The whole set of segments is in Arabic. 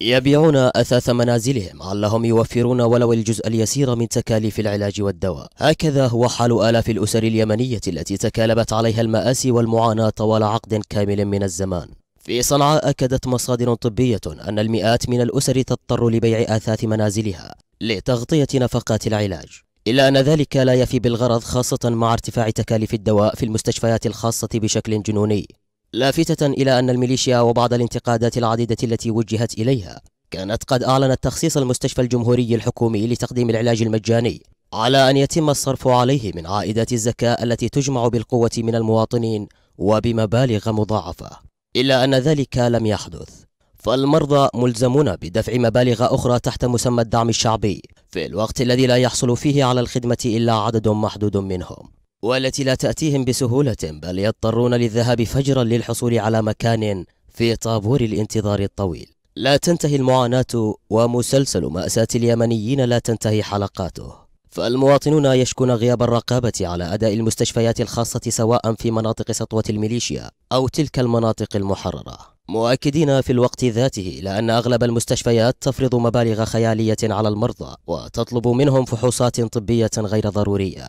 يبيعون أثاث منازلهم علهم يوفرون ولو الجزء اليسير من تكاليف العلاج والدواء هكذا هو حال آلاف الأسر اليمنية التي تكالبت عليها المآسي والمعاناة طوال عقد كامل من الزمان في صنعاء أكدت مصادر طبية أن المئات من الأسر تضطر لبيع آثاث منازلها لتغطية نفقات العلاج إلا أن ذلك لا يفي بالغرض خاصة مع ارتفاع تكاليف الدواء في المستشفيات الخاصة بشكل جنوني لافتة إلى أن الميليشيا وبعض الانتقادات العديدة التي وجهت إليها كانت قد أعلنت تخصيص المستشفى الجمهوري الحكومي لتقديم العلاج المجاني على أن يتم الصرف عليه من عائدات الزكاة التي تجمع بالقوة من المواطنين وبمبالغ مضاعفة إلا أن ذلك لم يحدث فالمرضى ملزمون بدفع مبالغ أخرى تحت مسمى الدعم الشعبي في الوقت الذي لا يحصل فيه على الخدمة إلا عدد محدود منهم والتي لا تأتيهم بسهولة بل يضطرون للذهاب فجرا للحصول على مكان في طابور الانتظار الطويل لا تنتهي المعاناة ومسلسل مأساة اليمنيين لا تنتهي حلقاته فالمواطنون يشكون غياب الرقابة على أداء المستشفيات الخاصة سواء في مناطق سطوة الميليشيا أو تلك المناطق المحررة مؤكدين في الوقت ذاته لأن أغلب المستشفيات تفرض مبالغ خيالية على المرضى وتطلب منهم فحوصات طبية غير ضرورية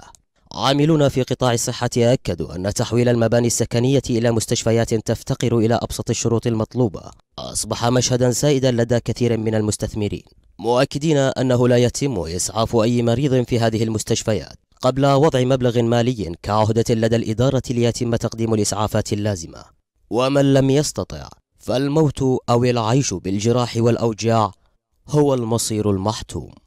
عاملون في قطاع الصحة أكدوا أن تحويل المباني السكنية إلى مستشفيات تفتقر إلى أبسط الشروط المطلوبة أصبح مشهدا سائدا لدى كثير من المستثمرين مؤكدين أنه لا يتم إسعاف أي مريض في هذه المستشفيات قبل وضع مبلغ مالي كعهدة لدى الإدارة ليتم تقديم الإسعافات اللازمة ومن لم يستطع فالموت أو العيش بالجراح والأوجاع هو المصير المحتوم